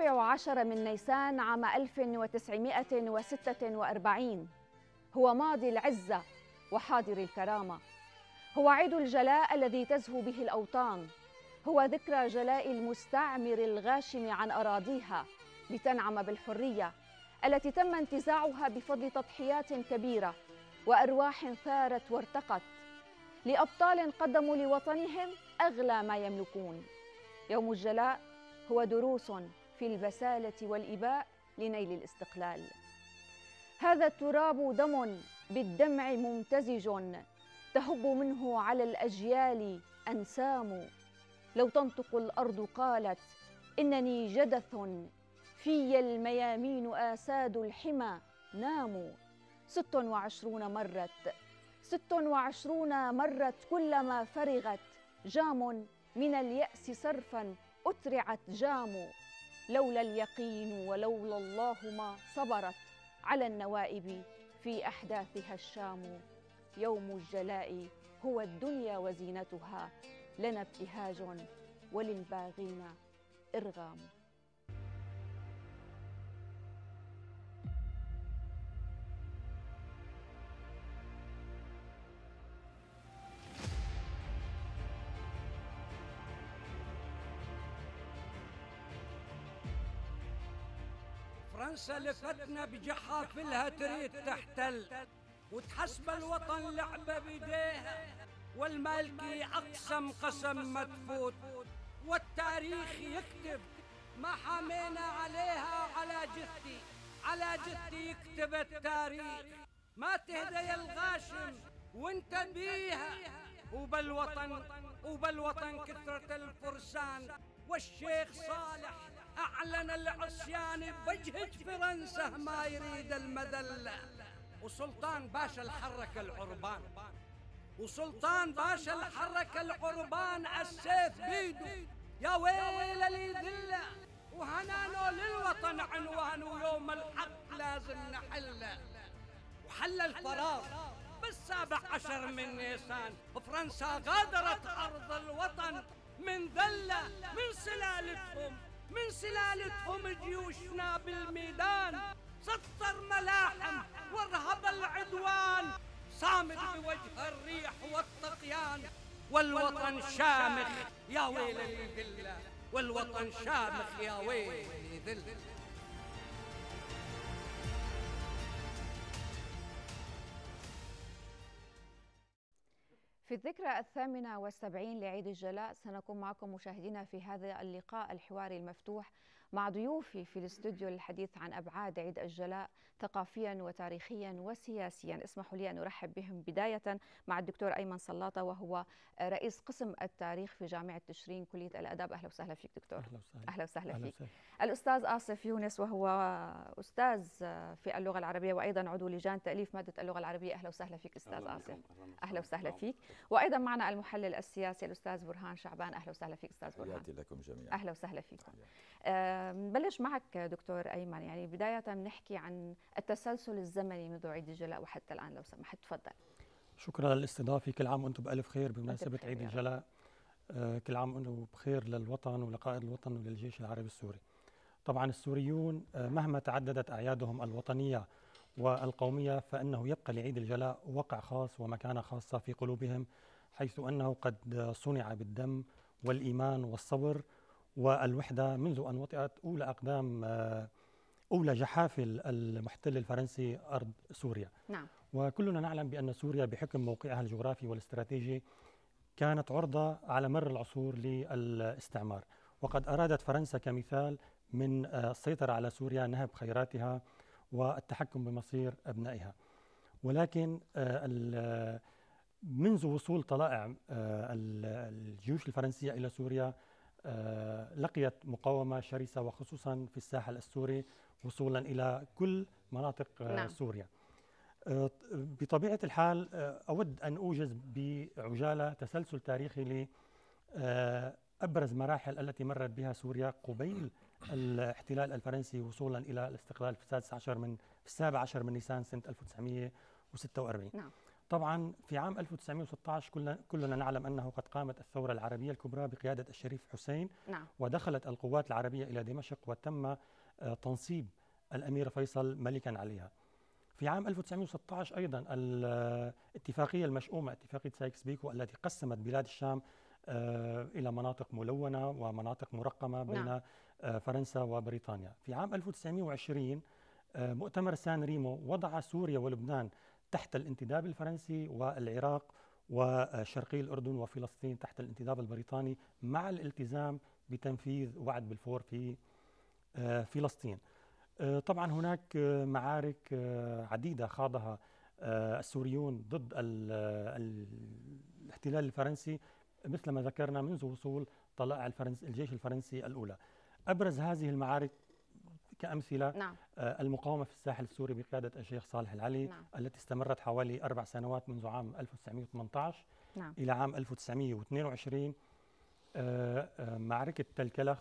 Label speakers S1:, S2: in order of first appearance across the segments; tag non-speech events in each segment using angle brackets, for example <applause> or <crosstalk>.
S1: السابع عشر من نيسان عام 1946 هو ماضي العزة وحاضر الكرامة هو عيد الجلاء الذي تزهو به الأوطان هو ذكرى جلاء المستعمر الغاشم عن أراضيها لتنعم بالحرية التي تم انتزاعها بفضل تضحيات كبيرة وأرواح ثارت وارتقت لأبطال قدموا لوطنهم أغلى ما يملكون يوم الجلاء هو دروس في البسالة والإباء لنيل الاستقلال هذا التراب دم بالدمع ممتزج تهب منه على الأجيال أنسام لو تنطق الأرض قالت إنني جدث في الميامين آساد الحمى ناموا ست وعشرون مرت ست وعشرون مرت كلما فرغت جام من اليأس صرفا أترعت جام لولا اليقين ولولا الله ما صبرت على النوائب في احداثها الشام يوم الجلاء هو الدنيا وزينتها لنا ابتهاج وللباغين ارغام
S2: سلفتنا بجحافلها تريد تحتل وتحسب الوطن لعبة بيديها والمالكي أقسم قسم ما تفوت والتاريخ يكتب ما حمينا عليها على جثتي على جثتي يكتب التاريخ ما تهدى يا الغاشم وانت بيها وبالوطن وبالوطن كثرة الفرسان والشيخ صالح أعلن العصيان بوجهك فرنسا ما يريد المذلة وسلطان باشا الحرك العربان وسلطان باشا الحرك العربان السيف بيده يا ويل ذلة وهنانو للوطن عنوان ويوم الحق لازم نحله وحل الفراغ بالسابع عشر من نيسان فرنسا غادرت أرض الوطن من ذلة من سلالتهم من سلالتهم جيوشنا بالميدان سطر ملاحم وارهب العدوان صامد بوجه الريح والطقيان والوطن شامخ يا ويل الذله والوطن شامخ يا ويل الذله
S1: في الذكرى الثامنة والسبعين لعيد الجلاء سنكون معكم مشاهدينا في هذا اللقاء الحواري المفتوح مع ضيوفي في الاستوديو للحديث عن أبعاد عيد الجلاء ثقافيا وتاريخيا وسياسيا اسمحوا لي أن أرحب بهم بداية مع الدكتور أيمن سلاطة وهو رئيس قسم التاريخ في جامعة تشرين كلية الآداب أهلا وسهلا فيك دكتور أهلا وسهلا, أهلا وسهلا فيك الأستاذ آصف يونس وهو أستاذ في اللغة العربية وأيضا عضو لجان تأليف مادة اللغة العربية أهلا وسهلا فيك أستاذ آصف أهلا وسهلا فيك وأيضا معنا المحلل السياسي الأستاذ برهان شعبان أهلا وسهلا فيك
S3: أستاذ برهان لكم جميعا أهلا
S1: وسهلا فيك أهلا. بنبلش معك دكتور ايمن يعني بدايه بنحكي عن التسلسل الزمني منذ عيد الجلاء وحتى الان لو سمحت تفضل
S4: شكرا للاستضافه كل عام وانتم بالف خير بمناسبه عيد الجلاء آه، كل عام وانتم بخير للوطن ولقائد الوطن وللجيش العربي السوري طبعا السوريون آه، مهما تعددت اعيادهم الوطنيه والقوميه فانه يبقى لعيد الجلاء وقع خاص ومكانه خاصه في قلوبهم حيث انه قد صنع بالدم والايمان والصبر والوحدة منذ أن وطئت أولى أقدام آه، أولى جحافل المحتل الفرنسي أرض سوريا نعم. وكلنا نعلم بأن سوريا بحكم موقعها الجغرافي والاستراتيجي كانت عرضة على مر العصور للاستعمار وقد أرادت فرنسا كمثال من آه، السيطرة على سوريا نهب خيراتها والتحكم بمصير أبنائها ولكن آه، منذ وصول طلائع الجيوش الفرنسية إلى سوريا آه، لقيت مقاومة شرسة وخصوصا في الساحل السوري وصولا إلى كل مناطق آه، نعم. سوريا آه، بطبيعة الحال أود أن أوجز بعجالة تسلسل تاريخي لأبرز مراحل التي مرت بها سوريا قبيل الاحتلال الفرنسي وصولا إلى الاستقلال في السادس عشر من في السابع عشر من نيسان سنة 1946 نعم. طبعا في عام 1916 كلنا, كلنا نعلم أنه قد قامت الثورة العربية الكبرى بقيادة الشريف حسين نعم. ودخلت القوات العربية إلى دمشق وتم آه، تنصيب الأمير فيصل ملكا عليها في عام 1916 أيضا الاتفاقية آه، المشؤومة اتفاقية سايكس بيكو التي قسمت بلاد الشام آه، إلى مناطق ملونة ومناطق مرقمة نعم. بين نعم. فرنسا وبريطانيا في عام 1920 مؤتمر سان ريمو وضع سوريا ولبنان تحت الانتداب الفرنسي والعراق وشرقي الأردن وفلسطين تحت الانتداب البريطاني مع الالتزام بتنفيذ وعد بالفور في آه، فلسطين آه، طبعا هناك آه، معارك عديدة خاضها السوريون ضد الاحتلال الفرنسي مثل ما ذكرنا منذ وصول طلائع الفرنس الجيش الفرنسي الأولى أبرز هذه المعارك كأمثلة نعم. آه، المقاومة في الساحل السوري بقيادة الشيخ صالح العلي نعم. التي استمرت حوالي أربع سنوات منذ عام 1918 نعم. إلى عام 1922 آه، آه، معركة تل كلخ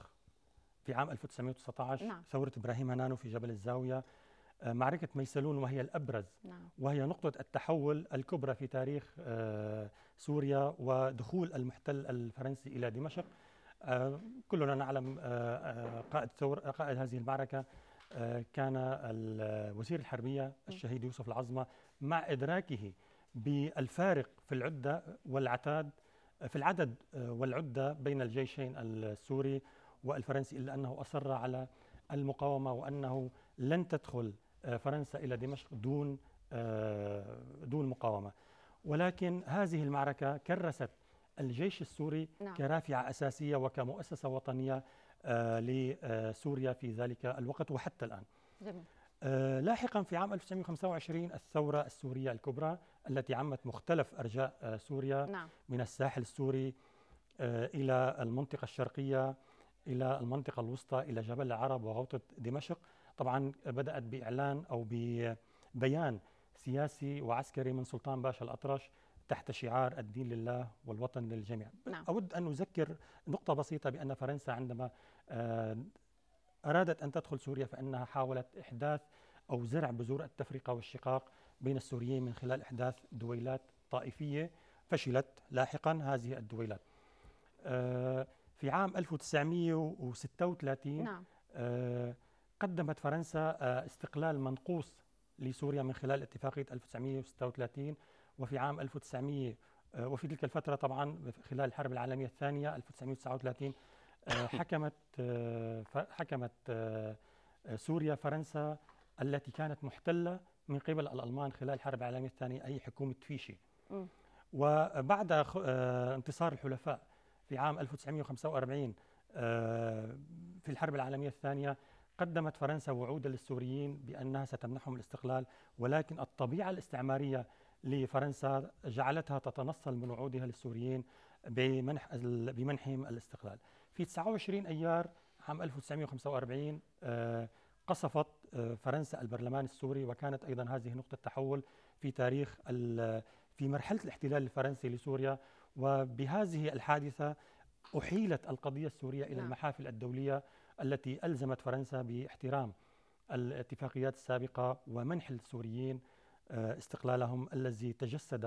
S4: في عام 1919 نعم. ثورة إبراهيم هنانو في جبل الزاوية معركة ميسلون وهي الأبرز نعم. وهي نقطة التحول الكبرى في تاريخ سوريا ودخول المحتل الفرنسي إلى دمشق آه، كلنا نعلم آه، آه، قائد ثور قائد هذه المعركه كان وزير الحربيه الشهيد يوسف العظمه مع ادراكه بالفارق في العده والعتاد في العدد والعده بين الجيشين السوري والفرنسي الا انه اصر على المقاومه وانه لن تدخل فرنسا الى دمشق دون دون مقاومه ولكن هذه المعركه كرست الجيش السوري نعم. كرافعة أساسية وكمؤسسة وطنية آه، لسوريا في ذلك الوقت وحتى الآن جميل. آه، لاحقا في عام 1925 الثورة السورية الكبرى التي عمت مختلف أرجاء آه، سوريا نعم. من الساحل السوري إلى المنطقة الشرقية إلى المنطقة الوسطى إلى جبل العرب وغوطة دمشق طبعا بدأت بإعلان أو ببيان سياسي وعسكري من سلطان باشا الأطرش تحت شعار الدين لله والوطن للجميع نعم. أود أن أذكر نقطة بسيطة بأن فرنسا عندما آه، أرادت أن تدخل سوريا فإنها حاولت إحداث أو زرع بذور التفرقة والشقاق بين السوريين من خلال إحداث دويلات طائفية فشلت لاحقا هذه الدويلات آه، في عام 1936 نعم. آه، قدمت فرنسا استقلال منقوص لسوريا من خلال اتفاقية 1936 وفي عام 1900 آه، وفي تلك الفترة طبعا خلال الحرب العالمية الثانية 1939 آه، <laughs> حكمت آه، حكمت سوريا فرنسا التي كانت محتلة من قبل الألمان خلال الحرب العالمية الثانية أي حكومة فيشي وبعد انتصار الحلفاء في عام 1945 في الحرب العالمية الثانية قدمت فرنسا وعودا للسوريين بأنها ستمنحهم الاستقلال ولكن الطبيعة الاستعمارية لفرنسا جعلتها تتنصل من وعودها للسوريين بمنح بمنحهم الاستقلال في 29 ايار عام 1945 آه، قصفت آه، فرنسا البرلمان السوري وكانت ايضا هذه نقطه تحول في تاريخ في مرحله الاحتلال الفرنسي لسوريا وبهذه الحادثه احيلت القضيه السوريه الى نعم. المحافل الدوليه التي الزمت فرنسا باحترام الاتفاقيات السابقه ومنح السوريين آه، استقلالهم الذي تجسد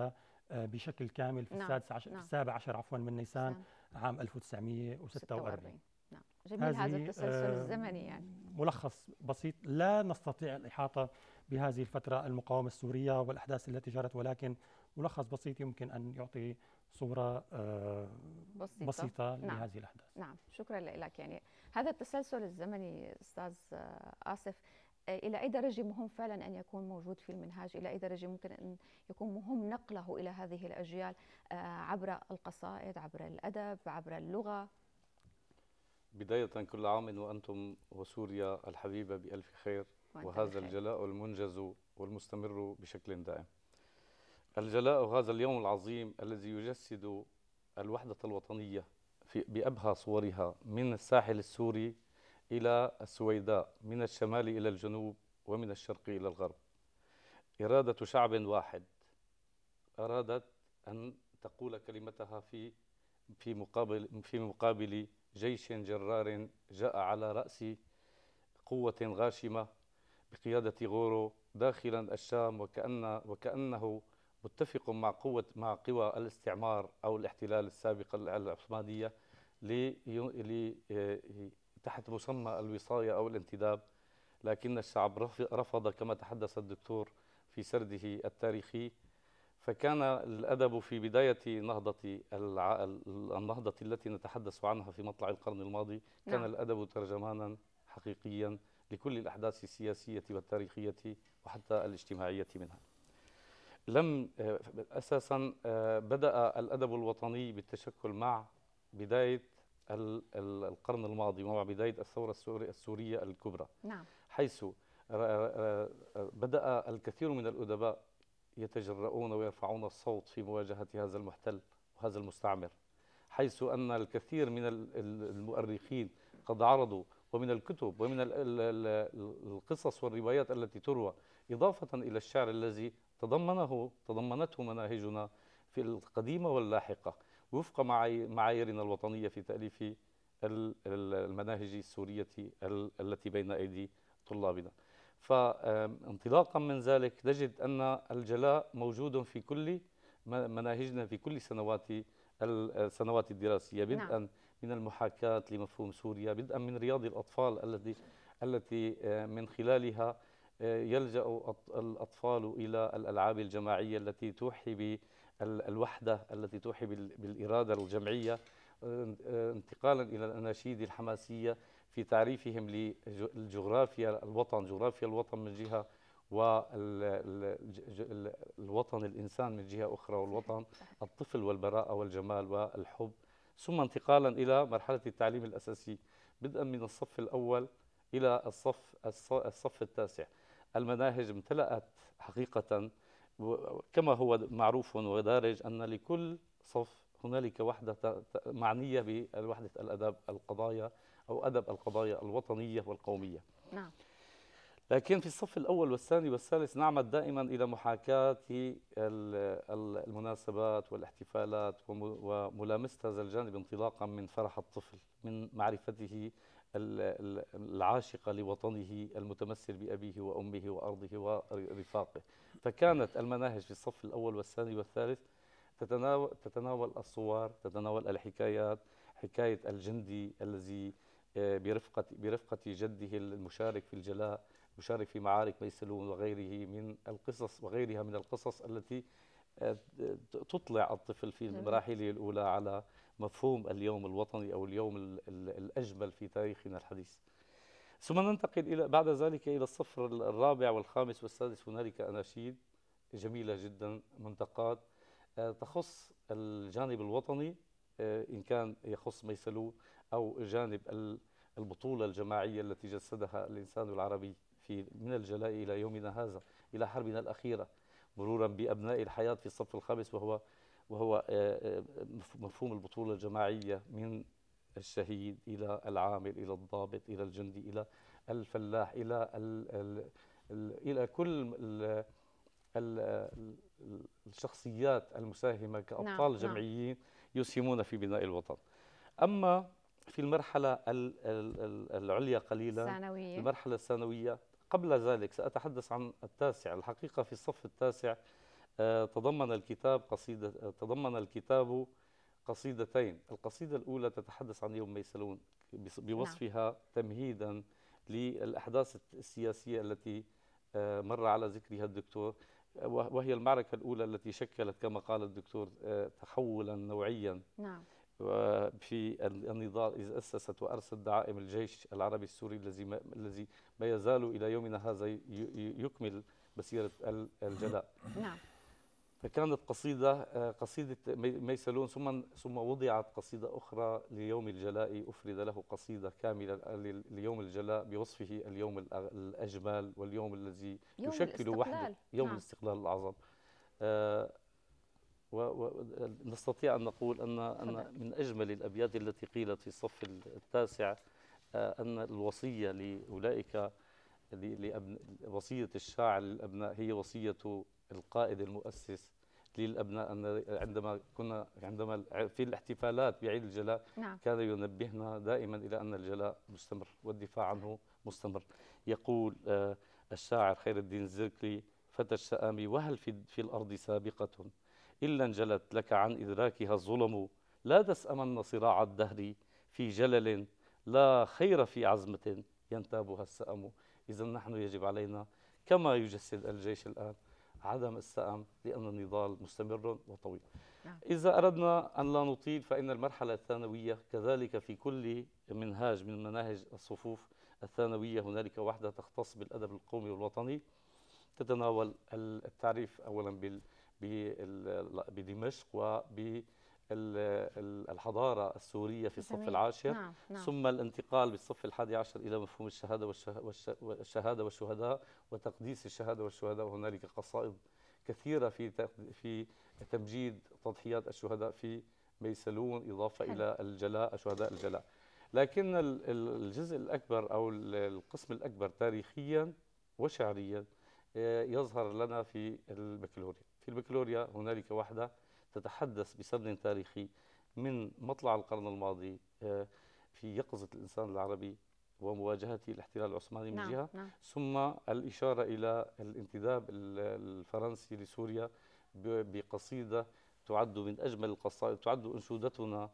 S4: آه، بشكل كامل في, نعم. السادس عشر نعم. في السابع عشر عفوا من نيسان نعم. عام 1946 نعم. جميل هذا التسلسل آه، الزمني يعني ملخص بسيط لا نستطيع الإحاطة بهذه الفترة المقاومة السورية والأحداث التي جرت ولكن ملخص بسيط يمكن أن يعطي صورة بسيطة, بسيطة نعم. لهذه الأحداث نعم
S1: شكرا لك يعني هذا التسلسل الزمني أستاذ آسف آه، إلى أي درجة مهم فعلا أن يكون موجود في المنهاج إلى أي درجة ممكن أن يكون مهم نقله إلى هذه الأجيال آه، عبر القصائد عبر الأدب عبر اللغة
S5: بداية كل عام وأنتم وسوريا الحبيبة بألف خير وهذا الجلاء المنجز والمستمر بشكل دائم الجلاء هذا اليوم العظيم الذي يجسد الوحدة الوطنية في بأبهى صورها من الساحل السوري إلى السويداء من الشمال إلى الجنوب ومن الشرق إلى الغرب إرادة شعب واحد أرادت أن تقول كلمتها في في مقابل في مقابل جيش جرار جاء على رأس قوة غاشمة بقيادة غورو داخلا الشام وكأن وكأنه متفق مع قوة مع قوى الاستعمار أو الاحتلال السابقة العثمانية لي تحت مسمى الوصاية أو الانتداب لكن الشعب رفض كما تحدث الدكتور في سرده التاريخي فكان الأدب في بداية نهضة النهضة التي نتحدث عنها في مطلع القرن الماضي كان نعم. الأدب ترجمانا حقيقيا لكل الأحداث السياسية والتاريخية وحتى الاجتماعية منها لم أساسا آه، بدأ الأدب الوطني بالتشكل مع بداية القرن الماضي ومع بداية الثورة السورية الكبرى نعم. حيث بدأ الكثير من الأدباء يتجرؤون ويرفعون الصوت في مواجهة هذا المحتل وهذا المستعمر حيث أن الكثير من المؤرخين قد عرضوا ومن الكتب ومن القصص والروايات التي تروى إضافة إلى الشعر الذي تضمنه تضمنته مناهجنا في القديمة واللاحقة وفق معاييرنا الوطنية في تأليف المناهج السورية التي بين أيدي طلابنا فانطلاقا من ذلك نجد أن الجلاء موجود في كل مناهجنا في كل سنوات السنوات الدراسية بدءا نعم. من المحاكاة لمفهوم سوريا بدءا من رياض الأطفال التي التي من خلالها يلجأ الأطفال إلى الألعاب الجماعية التي توحي الوحدة التي توحي بالإرادة الجمعية آه، انتقالا إلى الأناشيد الحماسية في تعريفهم للجغرافيا الوطن جغرافيا الوطن من جهة والوطن الإنسان من جهة أخرى والوطن الطفل والبراءة والجمال والحب ثم انتقالا إلى مرحلة التعليم الأساسي بدءا من الصف الأول إلى الصف الصف التاسع المناهج امتلأت حقيقة كما هو معروف ودارج أن لكل صف هنالك وحدة معنية بوحدة الأدب القضايا أو أدب القضايا الوطنية والقومية نعم لكن في الصف الأول والثاني والثالث نعمد دائما إلى محاكاة المناسبات والاحتفالات وملامسة هذا الجانب انطلاقا من فرح الطفل من معرفته العاشقة لوطنه المتمثل بأبيه وأمه وأرضه ورفاقه فكانت المناهج في الصف الأول والثاني والثالث تتناول, تتناول الصور تتناول الحكايات حكاية الجندي الذي آه، برفقة, برفقة جده المشارك في الجلاء مشارك في معارك ميسلون وغيره من القصص وغيرها من القصص التي آه، تطلع الطفل في نعم. مراحله الأولى على مفهوم اليوم الوطني أو اليوم الـ الـ الأجمل في تاريخنا الحديث ثم ننتقل إلى بعد ذلك إلى الصفر الرابع والخامس والسادس هنالك أناشيد جميلة جدا منتقاد آه، تخص الجانب الوطني آه، إن كان يخص ميسلو أو جانب البطولة الجماعية التي جسدها الإنسان العربي في من الجلاء إلى يومنا هذا إلى حربنا الأخيرة مرورا بأبناء الحياة في الصف الخامس وهو وهو آه، آه، مفهوم البطولة الجماعية من الشهيد إلى العامل إلى الضابط إلى الجندي إلى الفلاح إلى الـ الـ الـ إلى كل الـ الـ الشخصيات المساهمة كأبطال نعم،, نعم. جمعيين يسهمون في بناء الوطن أما في المرحلة العليا قليلا الثانوية المرحلة الثانوية قبل ذلك سأتحدث عن التاسع الحقيقة في الصف التاسع آه، تضمن الكتاب قصيدة آه، تضمن الكتاب قصيدتين القصيدة الأولى تتحدث عن يوم ميسلون نعم. بوصفها تمهيدا للأحداث السياسية التي آه، مر على ذكرها الدكتور وهي المعركة الأولى التي شكلت كما قال الدكتور تحولا نوعيا نعم في النضال إذ أسست وأرست دعائم الجيش العربي السوري الذي ما, الذي ما يزال إلى يومنا هذا يكمل مسيرة الجلاء نعم فكانت قصيدة آه، قصيدة ميسلون ثم ثم وضعت قصيدة أخرى ليوم الجلاء أفرد له قصيدة كاملة ليوم الجلاء بوصفه اليوم الأجمل واليوم الذي يوم يشكل الاستقلال. وحده يوم نعم. الاستقلال الأعظم آه، ونستطيع أن نقول أن أن من أجمل الأبيات التي قيلت في الصف التاسع آه، أن الوصية لأولئك وصية الشاعر للأبناء هي وصية القائد المؤسس للابناء عندما كنا عندما في الاحتفالات بعيد الجلاء نعم. كان ينبهنا دائما الى ان الجلاء مستمر والدفاع عنه مستمر يقول آه، الشاعر خير الدين الزركلي فتى الشآم وهل في, في الارض سابقه الا انجلت لك عن ادراكها الظلم لا تسأمن صراع الدهر في جلل لا خير في عزمه ينتابها السأم اذا نحن يجب علينا كما يجسد الجيش الان عدم السأم لأن النضال مستمر وطويل نعم. إذا أردنا أن لا نطيل فإن المرحلة الثانوية كذلك في كل منهاج من مناهج الصفوف الثانوية هنالك وحدة تختص بالأدب القومي والوطني تتناول التعريف أولا بدمشق وب الحضارة السورية في الصف العاشر نعم. نعم. ثم الانتقال بالصف الحادي عشر إلى مفهوم الشهادة, والشهادة والشهداء وتقديس الشهادة والشهداء وهنالك قصائد كثيرة في في تمجيد تضحيات الشهداء في ميسلون إضافة حل. إلى الجلاء شهداء الجلاء لكن الجزء الأكبر أو القسم الأكبر تاريخيا وشعريا آه، يظهر لنا في البكالوريا في البكالوريا هنالك واحدة تتحدث بسرد تاريخي من مطلع القرن الماضي آه، في يقظة الإنسان العربي ومواجهة الاحتلال العثماني من نعم. جهة نعم. ثم الإشارة إلى الانتداب الفرنسي لسوريا بقصيدة تعد من أجمل القصائد تعد أنشودتنا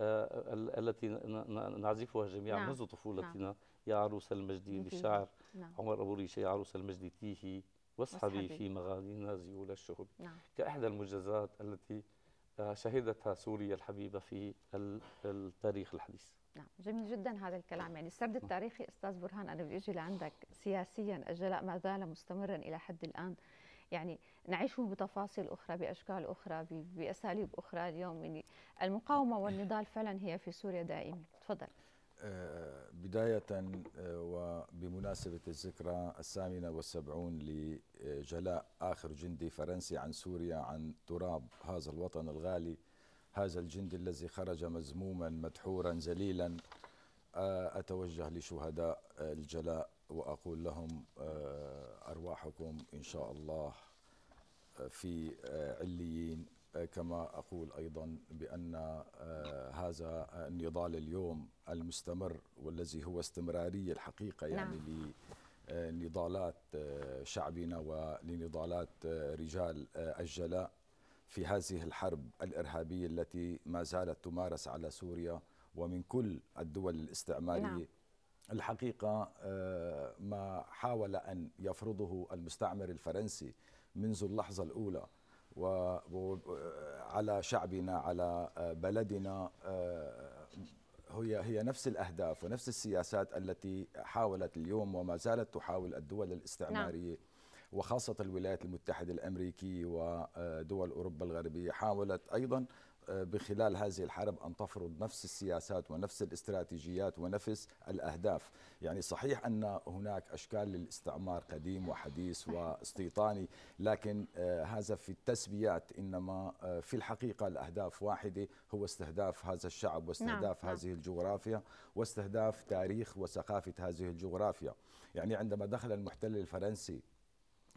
S5: آه، التي نعزفها جميعا نعم. منذ طفولتنا نعم. يا عروس المجد للشاعر نعم. عمر أبو ريشة يا عروس المجد تيهي واصحبي في مغازينا زيول الشهب نعم. كإحدى المجازات التي آه، شهدتها سوريا الحبيبة في التاريخ الحديث
S4: نعم
S1: جميل جدا هذا الكلام يعني السرد نعم. التاريخي أستاذ برهان أنا بدي أجي لعندك سياسيا الجلاء ما زال مستمرا إلى حد الآن يعني نعيشه بتفاصيل أخرى بأشكال أخرى بأساليب أخرى اليوم يعني المقاومة والنضال فعلا هي في سوريا دائما تفضل
S3: آه، بداية آه، وبمناسبة الذكرى الثامنة والسبعون لجلاء آخر جندي فرنسي عن سوريا عن تراب هذا الوطن الغالي هذا الجندي الذي خرج مذموما مدحورا ذليلا آه، أتوجه لشهداء الجلاء وأقول لهم أرواحكم إن شاء الله في عليين كما أقول أيضا بأن آه، هذا النضال اليوم المستمر والذي هو استمرارية الحقيقة يعني نعم. لنضالات آه، شعبنا ولنضالات آه، رجال الجلاء في هذه الحرب الإرهابية التي ما زالت تمارس على سوريا ومن كل الدول الاستعمارية نعم. الحقيقة ما حاول أن يفرضه المستعمر الفرنسي منذ اللحظة الأولى وعلى شعبنا على آه، بلدنا آه، هي هي نفس الاهداف ونفس السياسات التي حاولت اليوم وما زالت تحاول الدول الاستعماريه نعم. وخاصه الولايات المتحده الامريكيه ودول آه، اوروبا الغربيه حاولت ايضا بخلال هذه الحرب أن تفرض نفس السياسات ونفس الاستراتيجيات ونفس الأهداف يعني صحيح أن هناك أشكال للاستعمار قديم وحديث واستيطاني لكن آه، هذا في التسبيات إنما آه، في الحقيقة الأهداف واحدة هو استهداف هذا الشعب واستهداف نعم،, نعم. هذه الجغرافيا واستهداف تاريخ وثقافة هذه الجغرافيا يعني عندما دخل المحتل الفرنسي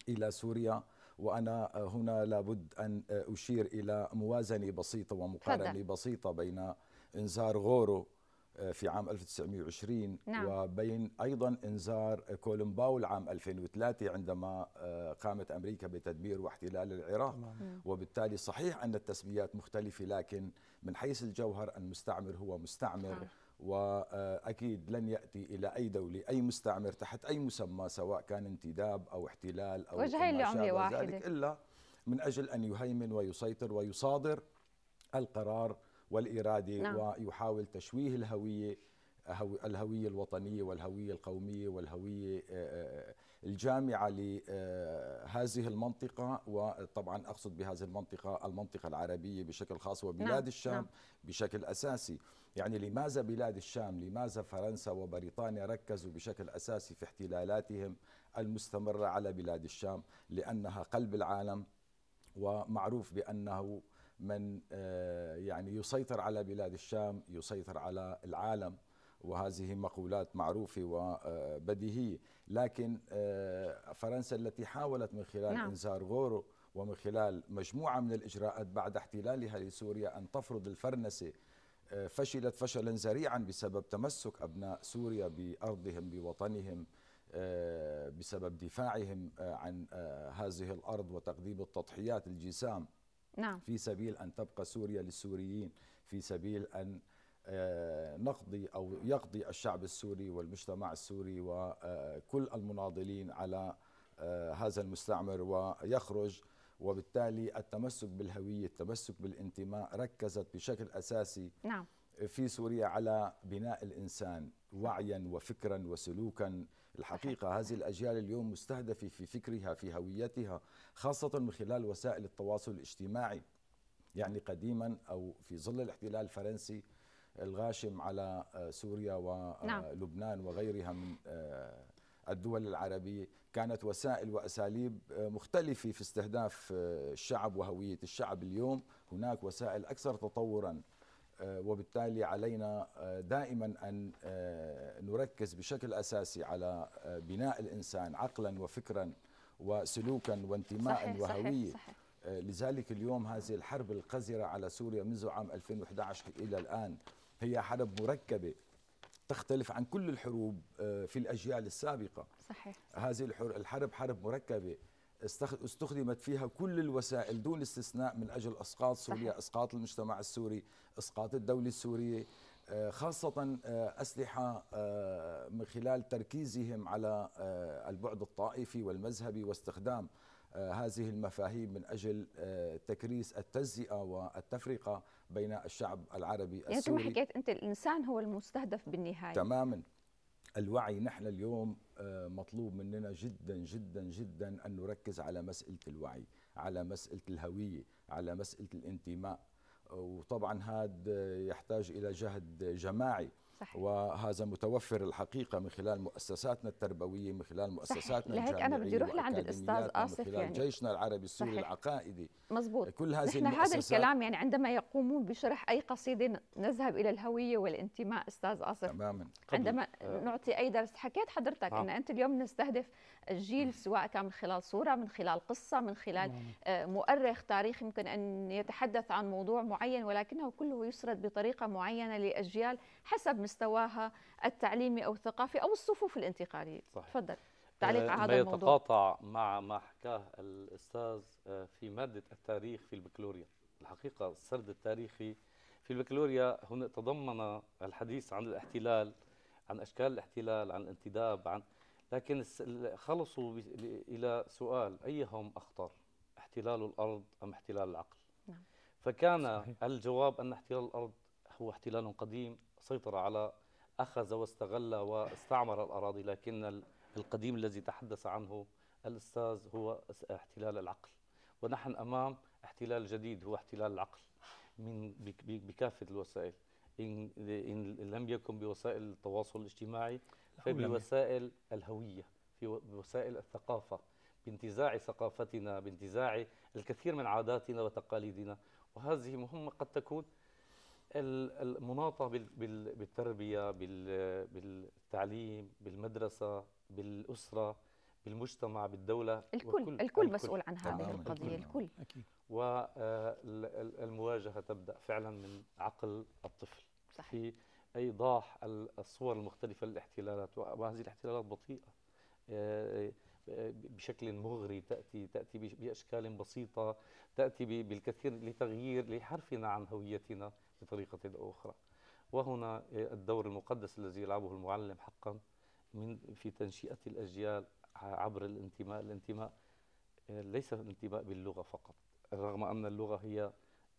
S3: إلى سوريا وأنا هنا لابد أن أشير إلى موازنة بسيطة ومقارنة فضل. بسيطة بين إنذار غورو آه، في عام 1920 نعم. وبين أيضا إنذار كولومباول عام 2003 عندما آه، قامت أمريكا بتدمير واحتلال العراق نعم. وبالتالي صحيح أن التسميات مختلفة لكن من حيث الجوهر المستعمر هو مستعمر نعم. واكيد لن ياتي الى اي دوله اي مستعمر تحت اي مسمى سواء كان انتداب او احتلال او وجهين لعمله واحده ذلك الا من اجل ان يهيمن ويسيطر ويصادر القرار والاراده نعم. ويحاول تشويه الهويه الهويه الوطنيه والهويه القوميه والهويه الجامعه لهذه المنطقه وطبعا اقصد بهذه المنطقه المنطقه العربيه بشكل خاص وبلاد نعم. الشام نعم. بشكل اساسي يعني لماذا بلاد الشام لماذا فرنسا وبريطانيا ركزوا بشكل أساسي في احتلالاتهم المستمرة على بلاد الشام لأنها قلب العالم ومعروف بأنه من آه، يعني يسيطر على بلاد الشام يسيطر على العالم وهذه مقولات معروفة وبديهية لكن آه، فرنسا التي حاولت من خلال نعم. إنذار غورو ومن خلال مجموعة من الإجراءات بعد احتلالها لسوريا أن تفرض الفرنسة فشلت فشلا ذريعا بسبب تمسك أبناء سوريا بأرضهم بوطنهم آه، بسبب دفاعهم آه، عن آه، هذه الأرض وتقديم التضحيات الجسام نعم. في سبيل أن تبقى سوريا للسوريين في سبيل أن نقضي أو يقضي الشعب السوري والمجتمع السوري وكل المناضلين على هذا المستعمر ويخرج وبالتالي التمسك بالهوية التمسك بالانتماء ركزت بشكل أساسي نعم. في سوريا على بناء الإنسان وعيا وفكرا وسلوكا الحقيقة هذه الأجيال اليوم مستهدفة في فكرها في هويتها خاصة من خلال وسائل التواصل الاجتماعي يعني قديما أو في ظل الاحتلال الفرنسي الغاشم على آه، سوريا ولبنان آه، نعم. وغيرها من آه، الدول العربية كانت وسائل واساليب آه، مختلفه في استهداف آه، الشعب وهويه الشعب اليوم هناك وسائل اكثر تطورا آه، وبالتالي علينا دائما ان نركز بشكل اساسي على بناء الانسان عقلا وفكرا وسلوكا وانتماء وهويه صحيح صحيح. لذلك اليوم هذه الحرب القذرة على سوريا منذ عام 2011 إلى الآن هي حرب مركبة تختلف عن كل الحروب في الأجيال السابقة صحيح هذه الحرب حرب مركبه استخدمت فيها كل الوسائل دون استثناء من اجل اسقاط سوريا، صحيح. اسقاط المجتمع السوري، اسقاط الدوله السوريه، آه، خاصه آه، اسلحه آه، من خلال تركيزهم على البعد الطائفي والمذهبي واستخدام هذه المفاهيم من اجل تكريس التجزئه والتفرقه بين الشعب العربي السوري يعني حكيت
S1: انت الانسان هو المستهدف بالنهايه
S3: تماما الوعي نحن اليوم آه، مطلوب مننا جدا جدا جدا أن نركز على مسألة الوعي على مسألة الهوية على مسألة الانتماء وطبعا هذا يحتاج إلى جهد جماعي صحيح. وهذا متوفر الحقيقة من خلال مؤسساتنا التربوية من خلال مؤسساتنا صحيح. لهيك أنا بدي أروح لعند الأستاذ آصف من خلال يعني جيشنا العربي السوري صحيح. العقائدي مزبوط كل هذه نحن هذا الكلام
S1: يعني عندما يقومون بشرح أي قصيدة نذهب إلى الهوية والانتماء أستاذ آصف
S3: تماما عندما أه. نعطي
S1: أي درس حكيت حضرتك آه. أن أنت اليوم نستهدف الجيل سواء كان من خلال صورة من خلال قصة من خلال آه مؤرخ تاريخي يمكن أن يتحدث عن موضوع معين ولكنه كله يسرد بطريقة معينة لأجيال حسب مستواها التعليمي او الثقافي او الصفوف الانتقاليه صحيح. تفضل تعليق آه، على هذا الموضوع يتقاطع
S5: مع ما حكاه الاستاذ آه، في ماده التاريخ في البكالوريا الحقيقه السرد التاريخي في البكالوريا هنا تضمن الحديث عن الاحتلال عن اشكال الاحتلال عن الانتداب عن لكن خلصوا الى سؤال ايهم اخطر احتلال الارض ام احتلال العقل نعم. فكان صحيح. الجواب ان احتلال الارض هو احتلال قديم سيطر على أخذ واستغل واستعمر الأراضي لكن القديم الذي تحدث عنه الأستاذ هو احتلال العقل ونحن أمام احتلال جديد هو احتلال العقل من بكافة الوسائل إن, إن لم يكن بوسائل التواصل الاجتماعي فبوسائل الهوية في وسائل الثقافة بانتزاع ثقافتنا بانتزاع الكثير من عاداتنا وتقاليدنا وهذه مهمة قد تكون المناطة بالتربية بالتعليم بالمدرسة بالأسرة بالمجتمع بالدولة الكل الكل, الكل مسؤول عن هذه القضية الكل أكيد والمواجهة تبدأ فعلا من عقل الطفل صحيح. في إيضاح الصور المختلفة للاحتلالات وهذه الاحتلالات بطيئة آه، بشكل مغري تأتي تأتي بأشكال بسيطة تأتي بالكثير لتغيير لحرفنا عن هويتنا بطريقة أخرى وهنا الدور المقدس الذي يلعبه المعلم حقا من في تنشئة الأجيال عبر الانتماء الانتماء ليس الانتماء باللغة فقط رغم أن اللغة هي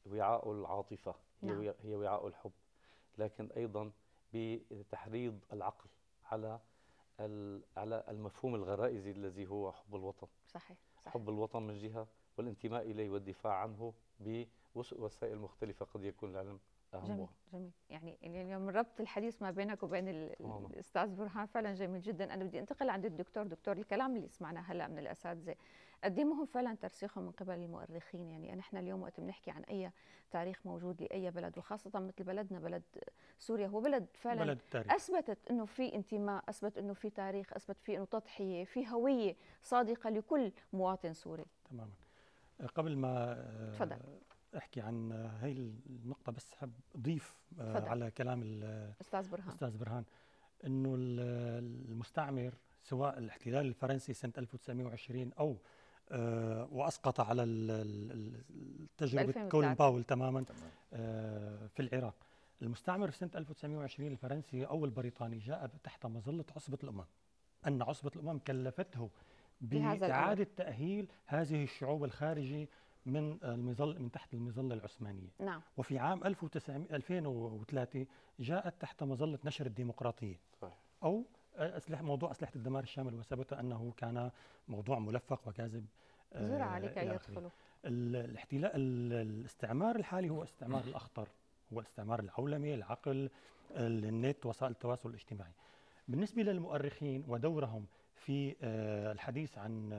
S5: وعاء العاطفة هي, نعم. هي وعاء الحب لكن أيضا بتحريض العقل على على المفهوم الغرائزي الذي هو حب الوطن
S4: صحيح,
S1: صحيح.
S5: حب الوطن من جهة والانتماء إليه والدفاع عنه ب وسائل مختلفة قد يكون العلم أهمها جميل
S1: جميل يعني, يعني اليوم ربط الحديث ما بينك وبين الأستاذ برهان فعلا جميل جدا أنا بدي أنتقل عند الدكتور دكتور الكلام اللي سمعناه هلا من الأساتذة قد إيه مهم فعلا ترسيخه من قبل المؤرخين يعني نحن اليوم وقت بنحكي عن أي تاريخ موجود لأي بلد وخاصة مثل بلدنا بلد سوريا هو بلد فعلا بلد تاريخ. أثبتت أنه في انتماء أثبت أنه في تاريخ أثبت في أنه تضحية في هوية صادقة لكل مواطن سوري
S4: تماما قبل ما تفضل احكي عن هاي النقطة بس حاب اضيف آه، فضل. على كلام استاذ برهان استاذ برهان انه المستعمر سواء الاحتلال الفرنسي سنة 1920 او آه واسقط على تجربه كولن باول تماما آه في العراق المستعمر في سنه 1920 الفرنسي او البريطاني جاء تحت مظله عصبه الامم ان عصبه الامم كلفته باعاده تاهيل هذه الشعوب الخارجية من المظل من تحت المظله العثمانيه نعم. وفي عام 2003 جاءت تحت مظله نشر الديمقراطيه صحيح. او اسلحه موضوع اسلحه الدمار الشامل وثبت انه كان موضوع ملفق وكاذب آه، زرع عليك ان يدخلوا الاحتلال الاستعمار الحالي هو استعمار <clears throat> الاخطر هو استعمار العولمه العقل النت آه، وسائل التواصل الاجتماعي بالنسبه للمؤرخين ودورهم في آه، الحديث عن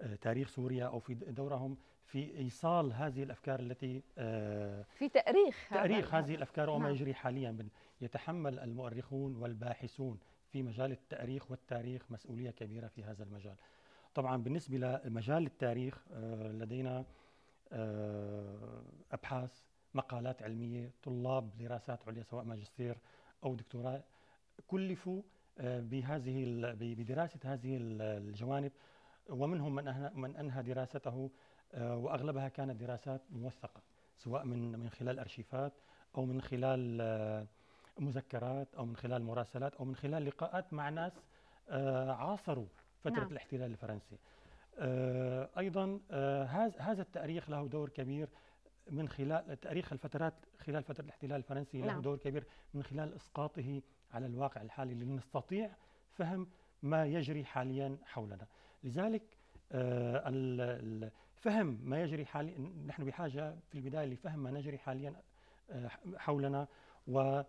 S4: آه، تاريخ سوريا او في دورهم في ايصال هذه الافكار التي آه، في تاريخ تاريخ هذه الافكار وما نعم. يجري حاليا من يتحمل المؤرخون والباحثون في مجال التاريخ والتاريخ مسؤوليه كبيره في هذا المجال. طبعا بالنسبه لمجال التاريخ آه، لدينا ابحاث مقالات علميه طلاب دراسات عليا سواء ماجستير او دكتوراه كلفوا بهذه بدراسه هذه الجوانب ومنهم من أنهى, من أنهى دراسته آه، وأغلبها كانت دراسات موثقة سواء من من خلال أرشيفات أو من خلال آه، مذكرات أو من خلال مراسلات أو من خلال لقاءات مع ناس آه، عاصروا فترة نعم. الاحتلال الفرنسي أيضا هذا التأريخ له دور كبير من خلال تاريخ الفترات خلال فتره الاحتلال الفرنسي له نعم. دور كبير من خلال اسقاطه على الواقع الحالي لنستطيع فهم ما يجري حاليا حولنا لذلك آه، فهم ما يجري حاليا نحن بحاجة في البداية لفهم ما نجري حاليا آه، حولنا و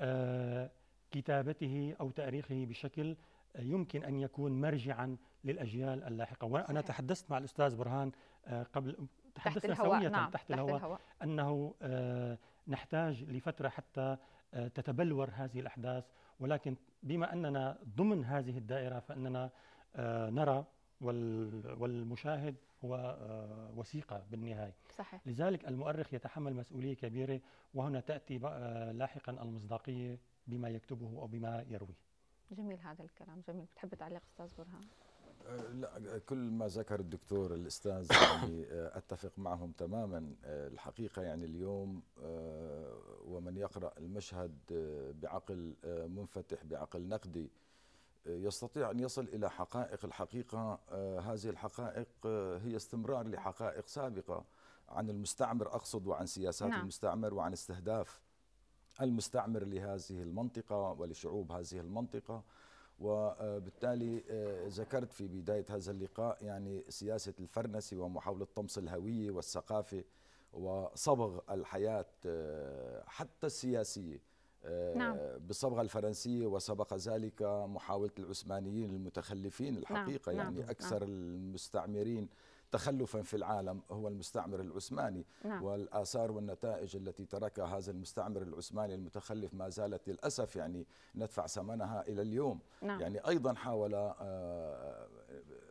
S4: آه، كتابته أو تأريخه بشكل يمكن أن يكون مرجعا للأجيال اللاحقة وأنا صحيح. تحدثت مع الأستاذ برهان قبل تحدثنا تحت سوية نعم. تحت, تحت الهواء, الهواء أنه نحتاج لفترة حتى تتبلور هذه الأحداث ولكن بما أننا ضمن هذه الدائرة فإننا آه، نرى والمشاهد هو آه، وثيقة بالنهاية صحيح. لذلك المؤرخ يتحمل مسؤولية كبيرة وهنا تأتي لاحقا المصداقية بما يكتبه أو بما يرويه
S1: جميل هذا الكلام جميل بتحب تعليق أستاذ برهان
S3: آه، لا كل ما ذكر الدكتور الاستاذ <coughs> يعني اتفق معهم تماما الحقيقه يعني اليوم ومن يقرا المشهد بعقل منفتح بعقل نقدي يستطيع أن يصل إلى حقائق الحقيقة آه، هذه الحقائق آه، هي استمرار لحقائق سابقة عن المستعمر أقصد وعن سياسات نعم. المستعمر وعن استهداف المستعمر لهذه المنطقة ولشعوب هذه المنطقة وبالتالي آه، ذكرت في بداية هذا اللقاء يعني سياسة الفرنسة ومحاولة طمس الهوية والثقافة وصبغ الحياة حتى السياسية آه، نعم. بالصبغة الفرنسية وسبق ذلك محاولة العثمانيين المتخلفين نعم، الحقيقة نعم. يعني نعم. أكثر المستعمرين تخلفا في العالم هو المستعمر العثماني نعم. والآثار والنتائج التي تركها هذا المستعمر العثماني المتخلف ما زالت للأسف يعني ندفع ثمنها إلى اليوم نعم. يعني أيضا حاول آه،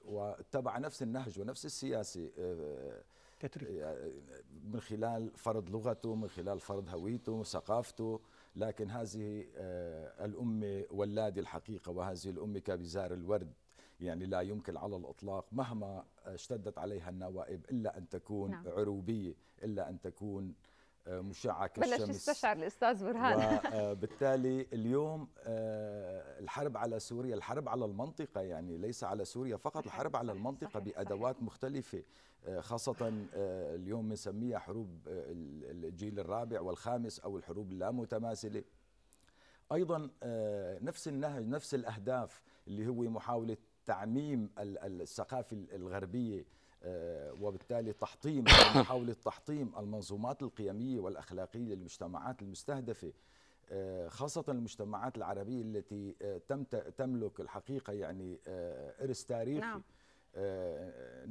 S3: واتبع نفس النهج ونفس السياسة آه يعني من خلال فرض لغته من خلال فرض هويته ثقافته لكن هذه آه، الأمة ولادي الحقيقة وهذه الأمة كبزار الورد يعني لا يمكن على الإطلاق مهما اشتدت عليها النوائب إلا أن تكون نعم. عروبية إلا أن تكون مشعة كالشمس بلش يستشعر
S1: الأستاذ برهان
S3: وبالتالي آه، اليوم آه، الحرب على سوريا الحرب على المنطقة يعني ليس على سوريا فقط الحرب على المنطقة بأدوات مختلفة آه، خاصة اليوم بنسميها حروب الجيل الرابع والخامس أو الحروب اللامتماثلة أيضا نفس النهج نفس الأهداف اللي هو محاولة تعميم الثقافة الغربية آه، وبالتالي تحطيم محاولة تحطيم المنظومات القيمية والأخلاقية للمجتمعات المستهدفة آه، خاصة المجتمعات العربية التي آه، تم تملك الحقيقة يعني إرث تاريخي نعم.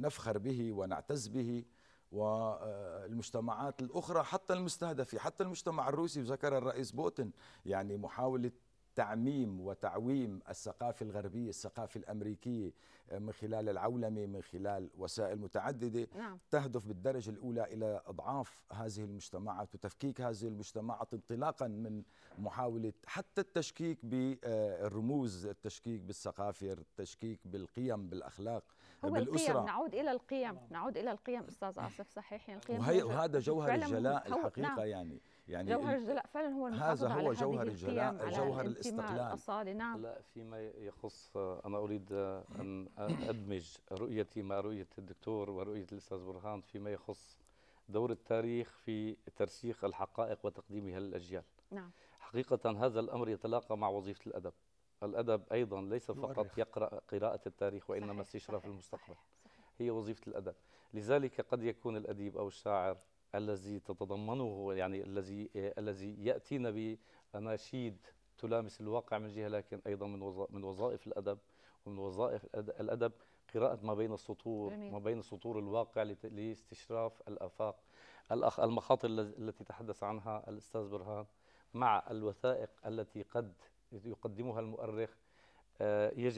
S3: نفخر به ونعتز به والمجتمعات الأخرى حتى المستهدفة حتى المجتمع الروسي وذكر الرئيس بوتين يعني محاولة تعميم وتعويم الثقافة الغربية الثقافة الأمريكية آه، من خلال العولمة من خلال وسائل متعددة نعم. تهدف بالدرجة الأولى إلى أضعاف هذه المجتمعات وتفكيك هذه المجتمعات انطلاقا من محاولة حتى التشكيك بالرموز آه، التشكيك بالثقافة التشكيك بالقيم بالأخلاق هو بالأسرة القيم نعود
S1: إلى القيم نعود إلى القيم أستاذ عاصف صحيح القيم وهذا جوهر الجلاء الحقيقة نعم.
S3: يعني يعني جوهر
S1: الجلاء فعلا هو هذا هو جوهر الجلاء جوهر الاستقلال الاصالي نعم لا
S5: فيما يخص أنا أريد أن أدمج رؤيتي مع رؤية الدكتور ورؤية الأستاذ برهان فيما يخص دور التاريخ في ترسيخ الحقائق وتقديمها للأجيال نعم حقيقة هذا الأمر يتلاقى مع وظيفة الأدب الأدب أيضا ليس فقط يقرأ قراءة التاريخ وإنما استشراف المستقبل صحيح. صحيح. هي وظيفة الأدب لذلك قد يكون الأديب أو الشاعر الذي تتضمنه يعني الذي آه، الذي ياتينا باناشيد تلامس الواقع من جهه لكن ايضا من من وظائف الادب ومن وظائف الادب قراءه ما بين السطور جميل. ما بين سطور الواقع لاستشراف الافاق الأخ المخاطر التي تحدث عنها الاستاذ برهان مع الوثائق التي قد يقدمها المؤرخ آه،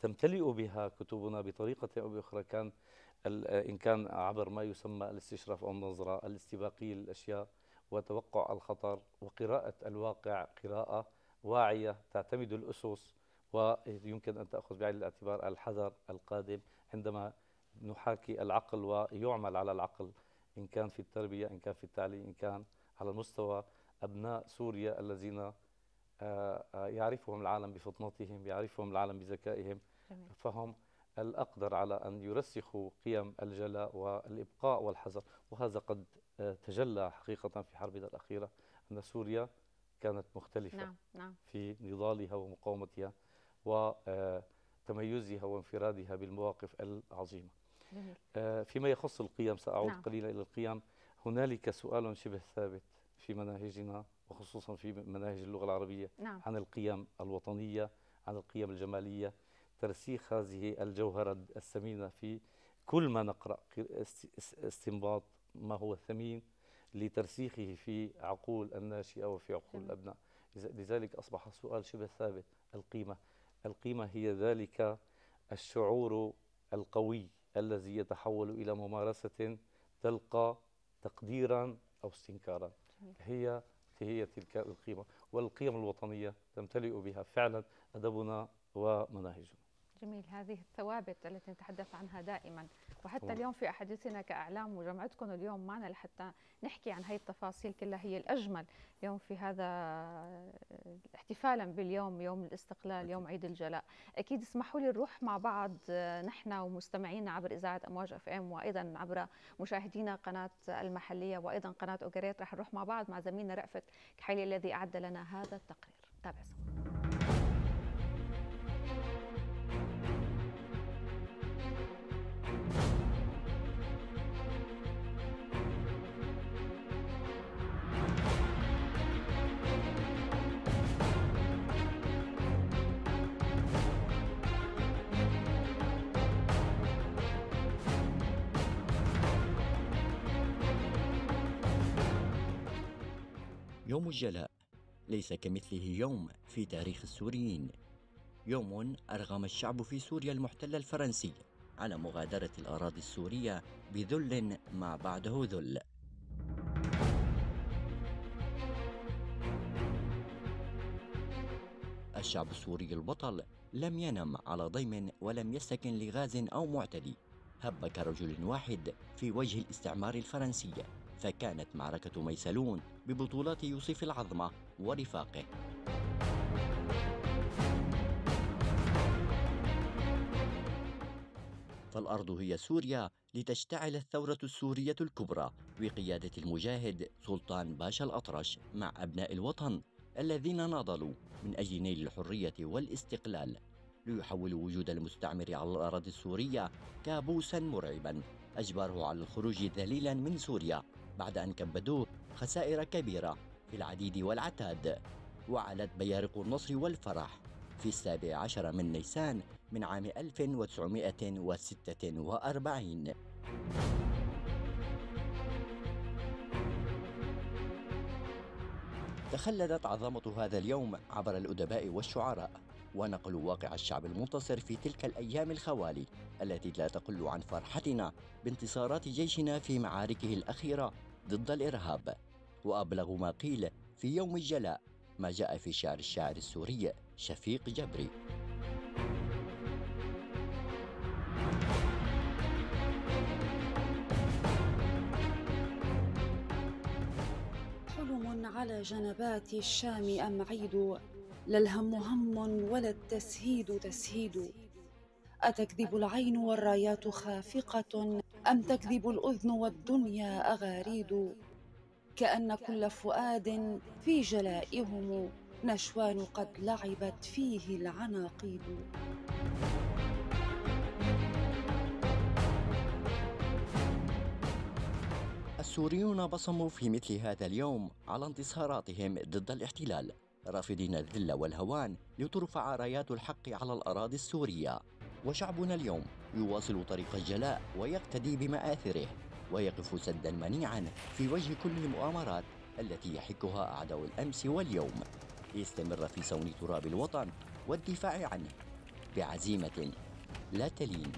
S5: تمتلئ بها كتبنا بطريقه او باخرى كان إن كان عبر ما يسمى الاستشراف أو النظرة الاستباقية للأشياء وتوقع الخطر وقراءة الواقع قراءة واعية تعتمد الأسس ويمكن أن تأخذ بعين الاعتبار الحذر القادم عندما نحاكي العقل ويعمل على العقل إن كان في التربية إن كان في التعليم إن كان على مستوى أبناء سوريا الذين آه، آه، يعرفهم العالم بفطنتهم يعرفهم العالم بذكائهم فهم الأقدر على أن يرسخوا قيم الجلاء والإبقاء والحذر وهذا قد آه، تجلى حقيقة في حربنا الأخيرة أن سوريا كانت مختلفة نعم. نعم. في نضالها ومقاومتها وتميزها آه، وانفرادها بالمواقف العظيمة جميل. آه، فيما يخص القيم سأعود نعم. قليلا إلى القيم هنالك سؤال شبه ثابت في مناهجنا وخصوصا في مناهج اللغة العربية نعم. عن القيم الوطنية عن القيم الجمالية ترسيخ هذه الجوهرة الثمينة في كل ما نقرأ استنباط ما هو ثمين لترسيخه في عقول الناشئة وفي عقول الأبناء لذلك أصبح السؤال شبه ثابت القيمة القيمة هي ذلك الشعور القوي الذي يتحول إلى ممارسة تلقى تقديرا أو استنكارا هي هي تلك القيمة والقيم الوطنية تمتلئ بها فعلا أدبنا ومناهجنا
S1: جميل هذه الثوابت التي نتحدث عنها دائما وحتى اليوم في أحاديثنا كأعلام وجمعتكم اليوم معنا لحتى نحكي عن هذه التفاصيل كلها هي الأجمل اليوم في هذا احتفالا باليوم يوم الاستقلال يوم عيد الجلاء أكيد اسمحوا لي نروح مع بعض نحن ومستمعينا عبر إذاعة أمواج أف أم وأيضا عبر مشاهدينا قناة المحلية وأيضا قناة أوغريت راح نروح مع بعض مع زميلنا رأفت كحيلي الذي أعد لنا هذا التقرير تابع سوا
S6: يوم الجلاء ليس كمثله يوم في تاريخ السوريين يوم أرغم الشعب في سوريا المحتلة الفرنسي على مغادرة الأراضي السورية بذل ما بعده ذل الشعب السوري البطل لم ينم على ضيم ولم يستكن لغاز أو معتدي هب كرجل واحد في وجه الاستعمار الفرنسي فكانت معركة ميسلون ببطولات يوسف العظمة ورفاقه فالأرض هي سوريا لتشتعل الثورة السورية الكبرى بقيادة المجاهد سلطان باشا الأطرش مع أبناء الوطن الذين ناضلوا من أجل نيل الحرية والاستقلال ليحولوا وجود المستعمر على الأراضي السورية كابوسا مرعبا أجبره على الخروج ذليلا من سوريا بعد أن كبدوه خسائر كبيرة في العديد والعتاد وعلت بيارق النصر والفرح في السابع عشر من نيسان من عام 1946 تخلدت عظمة هذا اليوم عبر الأدباء والشعراء ونقل واقع الشعب المنتصر في تلك الأيام الخوالي التي لا تقل عن فرحتنا بانتصارات جيشنا في معاركه الأخيرة ضد الإرهاب وأبلغ ما قيل في يوم الجلاء ما جاء في شعر الشاعر السوري شفيق جبري
S1: على جنبات الشام أم عيد لا الهم هم ولا التسهيد تسهيد أتكذب العين والرايات خافقة أم تكذب الأذن والدنيا أغاريد كأن كل فؤاد في جلائهم نشوان قد لعبت فيه العناقيد
S6: السوريون بصموا في مثل هذا اليوم على انتصاراتهم ضد الاحتلال رافضين الذل والهوان لترفع رايات الحق على الأراضي السورية وشعبنا اليوم يواصل طريق الجلاء ويقتدي بمآثره ويقف سدا منيعا في وجه كل المؤامرات التي يحكها أعداء الأمس واليوم ليستمر في صون تراب الوطن والدفاع عنه بعزيمة لا تلين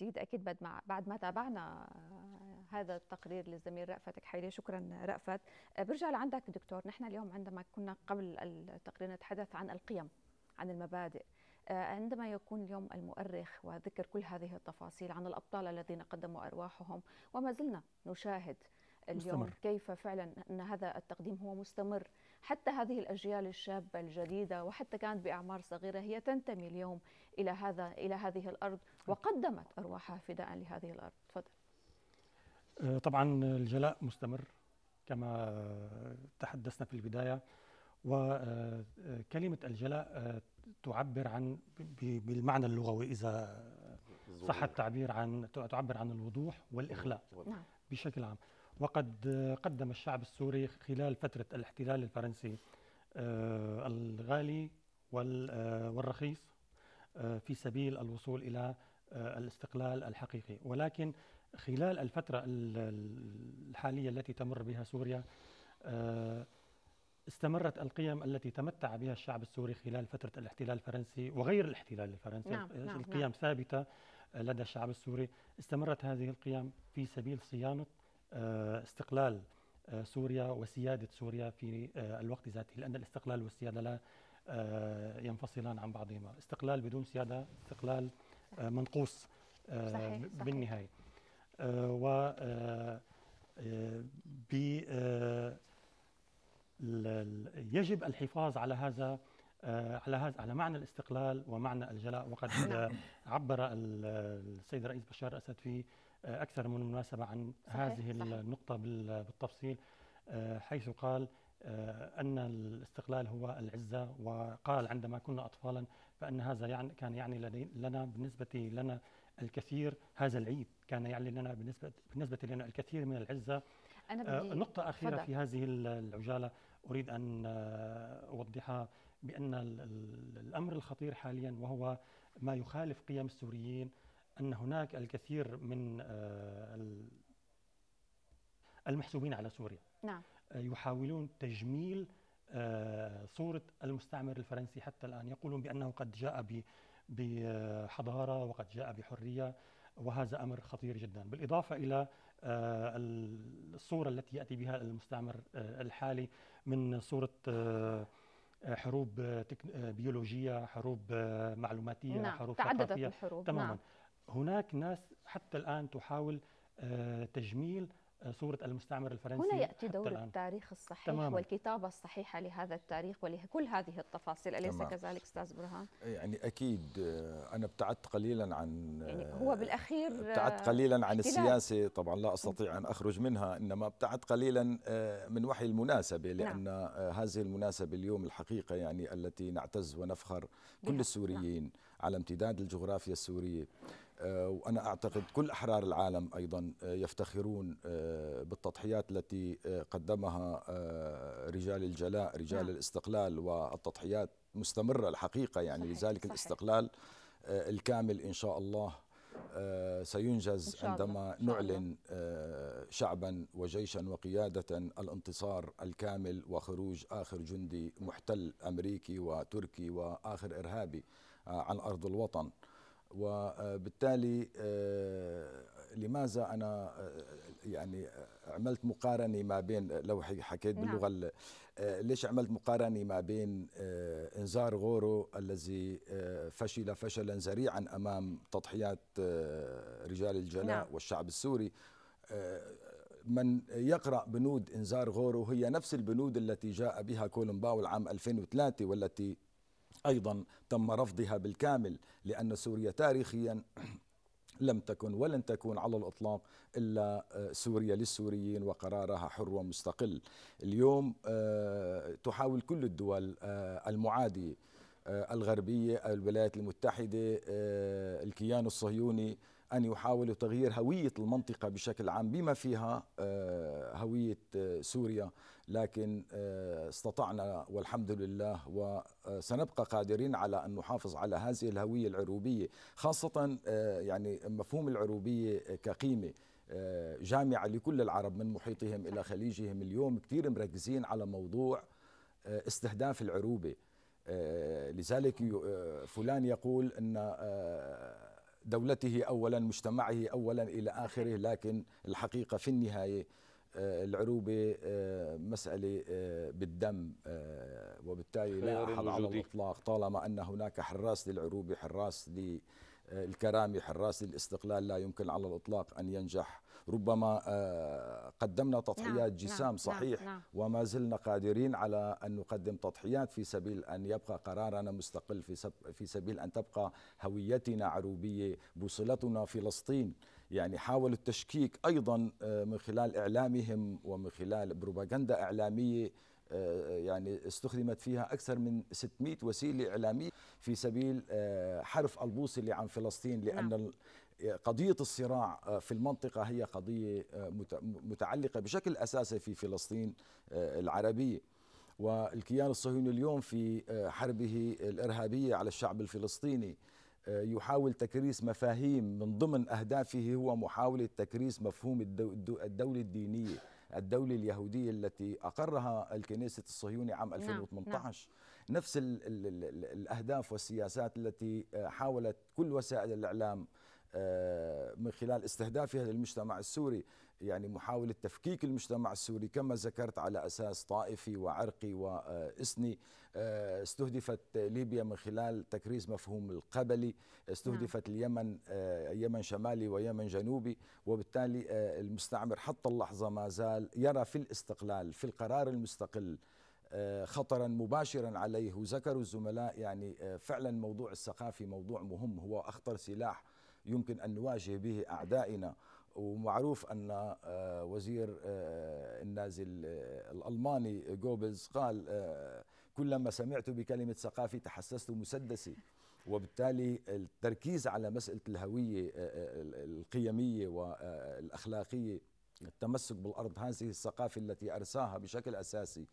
S1: جديد اكيد بعد ما بعد ما تابعنا آه، هذا التقرير للزميل رأفت كحيلي شكرا رأفت آه، برجع لعندك دكتور نحن اليوم عندما كنا قبل التقرير نتحدث عن القيم عن المبادئ آه، عندما يكون اليوم المؤرخ وذكر كل هذه التفاصيل عن الأبطال الذين قدموا أرواحهم وما زلنا نشاهد اليوم مستمر. كيف فعلا أن هذا التقديم هو مستمر حتى هذه الأجيال الشابة الجديدة وحتى كانت بأعمار صغيرة هي تنتمي اليوم إلى هذا إلى هذه الأرض وقدمت أرواحها فداء لهذه الأرض تفضل
S4: أه، طبعا الجلاء مستمر كما تحدثنا في البداية وكلمة أه، الجلاء أه، تعبر عن بالمعنى اللغوي إذا صح التعبير عن تعبر عن الوضوح والإخلاء نعم. بشكل عام وقد قدم الشعب السوري خلال فترة الاحتلال الفرنسي آه، الغالي آه، والرخيص آه، في سبيل الوصول إلى الاستقلال الحقيقي ولكن خلال الفترة الحالية التي تمر بها سوريا استمرت القيم التي تمتع بها الشعب السوري خلال فترة الاحتلال الفرنسي وغير الاحتلال الفرنسي نعم،, نعم، القيم نعم. ثابتة لدى الشعب السوري استمرت هذه القيم في سبيل صيانة آه، استقلال آه، سوريا وسيادة سوريا في آه، الوقت ذاته لأن الاستقلال والسيادة لا ينفصلان عن بعضهما استقلال بدون سيادة استقلال منقوص صحيح. بالنهاية و يجب الحفاظ على هذا على هذا على معنى الاستقلال ومعنى الجلاء وقد نعم. عبر السيد الرئيس بشار الاسد في آه، أكثر من مناسبة عن صحيح هذه صحيح. النقطة بالتفصيل آه، حيث قال آه، أن الاستقلال هو العزة وقال عندما كنا أطفالا فأن هذا يعني كان يعني لنا بالنسبة لنا الكثير هذا العيد كان يعني لنا بالنسبة بالنسبة لنا الكثير من العزة أنا بدي نقطة أخيرة فضل. في هذه العجالة أريد أن أوضحها بأن الأمر الخطير حاليا وهو ما يخالف قيم السوريين أن هناك الكثير من آه، المحسوبين على سوريا نعم. آه، يحاولون تجميل آه، صورة المستعمر الفرنسي حتى الآن يقولون بأنه قد جاء بحضارة وقد جاء بحرية وهذا أمر خطير جدا بالإضافة إلى الصورة التي يأتي بها المستعمر الحالي من صورة حروب بيولوجية حروب معلوماتية نعم. حروب تعددت ثقافية الحروب تماما نعم. هناك ناس حتى الآن تحاول آه، تجميل آه، صورة المستعمر الفرنسي هنا يأتي دور التاريخ
S1: الصحيح تماما. والكتابة الصحيحة لهذا التاريخ ولكل هذه التفاصيل أليس تمام. كذلك أستاذ برهان؟
S3: يعني أكيد آه، أنا ابتعدت قليلا عن يعني
S1: هو بالأخير ابتعدت قليلا عن السياسة
S3: طبعا لا أستطيع أن أخرج منها إنما ابتعدت قليلا من وحي المناسبة نعم. لأن نعم. هذه المناسبة اليوم الحقيقة يعني التي نعتز ونفخر كل السوريين نعم. على امتداد الجغرافيا السورية آه، وأنا أعتقد كل أحرار العالم أيضا آه، يفتخرون آه، بالتضحيات التي قدمها رجال الجلاء رجال نعم. الاستقلال والتضحيات مستمرة الحقيقة يعني صحيح. لذلك صحيح. الاستقلال الكامل إن شاء الله سينجز إن شاء الله. عندما الله. نعلن شعبا وجيشا وقيادة الانتصار الكامل وخروج آخر جندي محتل أمريكي وتركي وآخر إرهابي عن أرض الوطن وبالتالي آه، لماذا انا آه، يعني آه، عملت مقارنه ما بين لو حكيت نعم. باللغه ليش عملت مقارنه ما بين انذار غورو الذي فشل فشلا ذريعا امام تضحيات رجال الجلاء نعم. والشعب السوري من يقرأ بنود إنذار غورو هي نفس البنود التي جاء بها كولومباو العام 2003 والتي أيضا تم رفضها بالكامل لأن سوريا تاريخيا <clears throat> لم تكن ولن تكون على الإطلاق إلا آه، سوريا للسوريين وقرارها حر ومستقل اليوم آه، تحاول كل الدول آه، المعادية الغربية الولايات المتحدة الكيان الصهيوني أن يحاولوا تغيير هوية المنطقة بشكل عام بما فيها آه، هوية آه، سوريا لكن آه، استطعنا والحمد لله وسنبقى قادرين على أن نحافظ على هذه الهوية العروبية خاصة يعني مفهوم العروبية كقيمة جامعة لكل العرب من محيطهم إلى خليجهم اليوم كثير مركزين على موضوع استهداف العروبة لذلك فلان يقول أن دولته اولا مجتمعه اولا الى اخره لكن الحقيقه في النهايه آه، العروبه آه، مساله آه، بالدم وبالتالي لا احد على الاطلاق طالما ان هناك حراس للعروبه حراس للكرامه حراس للاستقلال لا يمكن على الاطلاق ان ينجح ربما آه، قدمنا تضحيات نعم، جسام نعم، نعم، صحيح وما زلنا قادرين على أن نقدم تضحيات في سبيل أن يبقى قرارنا مستقل في سبيل أن تبقى هويتنا عروبية بوصلتنا فلسطين يعني حاولوا التشكيك أيضا آه، من خلال إعلامهم ومن خلال بروباغندا إعلامية آه، يعني استخدمت فيها أكثر من 600 وسيلة إعلامية في سبيل حرف البوصلة عن فلسطين لأن نعم. قضية الصراع آه، في المنطقة هي قضية آه، متعلقة بشكل أساسي في فلسطين آه، العربية والكيان الصهيوني اليوم في حربه الإرهابية على الشعب الفلسطيني يحاول تكريس مفاهيم من ضمن أهدافه هو محاولة تكريس مفهوم الدولة الدينية الدولة اليهودية التي أقرها الكنيسة الصهيوني عام 2018 نعم، نعم. نفس الأهداف والسياسات التي حاولت كل وسائل الإعلام آه، من خلال استهدافها للمجتمع السوري يعني محاولة تفكيك المجتمع السوري كما ذكرت على أساس طائفي وعرقي وإسني آه، استهدفت ليبيا من خلال تكريس مفهوم القبلي استهدفت نعم. اليمن آه، يمن شمالي ويمن جنوبي وبالتالي المستعمر حتى اللحظة ما زال يرى في الاستقلال في القرار المستقل خطرا مباشرا عليه وذكروا الزملاء يعني فعلا موضوع الثقافي موضوع مهم هو أخطر سلاح يمكن أن نواجه به أعدائنا ومعروف أن آه، وزير آه، النازل آه، الألماني جوبلز قال كلما سمعت بكلمة ثقافي تحسست مسدسي وبالتالي التركيز على مسألة الهوية القيمية والأخلاقية التمسك بالأرض هذه الثقافة التي أرساها بشكل أساسي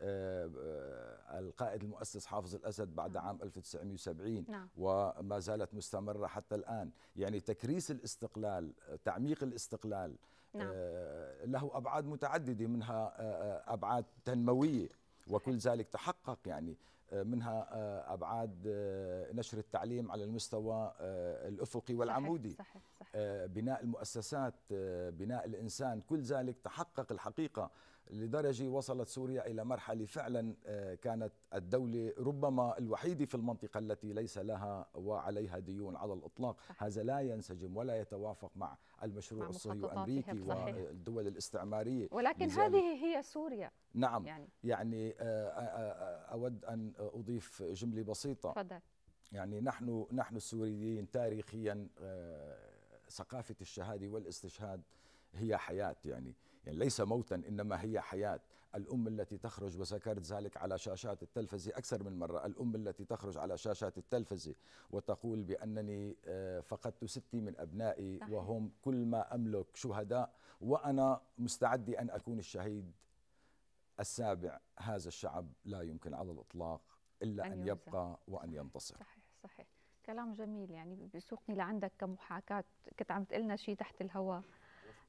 S3: آه، آه، القائد المؤسس حافظ الأسد بعد نعم. عام 1970 نعم. وما زالت مستمرة حتى الآن يعني تكريس الاستقلال تعميق الاستقلال نعم. آه، له أبعاد متعددة منها أبعاد تنموية وكل نعم. ذلك تحقق يعني منها أبعاد نشر التعليم على المستوى الأفقي والعمودي صحيح صحيح صحيح. بناء المؤسسات بناء الإنسان كل ذلك تحقق الحقيقة لدرجة وصلت سوريا إلى مرحلة فعلا آه، كانت الدولة ربما الوحيدة في المنطقة التي ليس لها وعليها ديون على الإطلاق صحيح. هذا لا ينسجم ولا يتوافق مع المشروع مع الصهيوني الأمريكي والدول الاستعمارية ولكن هذه
S1: هي سوريا
S3: نعم يعني, يعني آه، آه، أود أن أضيف جملة بسيطة فضل. يعني نحن نحن السوريين تاريخيا ثقافة الشهادة والاستشهاد هي حياة يعني يعني ليس موتا إنما هي حياة الأم التي تخرج وذكرت ذلك على شاشات التلفزة أكثر من مرة الأم التي تخرج على شاشات التلفزة وتقول بأنني آه، فقدت ستي من أبنائي صحيح. وهم كل ما أملك شهداء وأنا مستعد أن أكون الشهيد السابع هذا الشعب لا يمكن على الإطلاق إلا أن, أن يبقى وأن ينتصر صحيح
S1: صحيح كلام جميل يعني بيسوقني لعندك كمحاكاة كنت عم تقلنا شيء تحت الهواء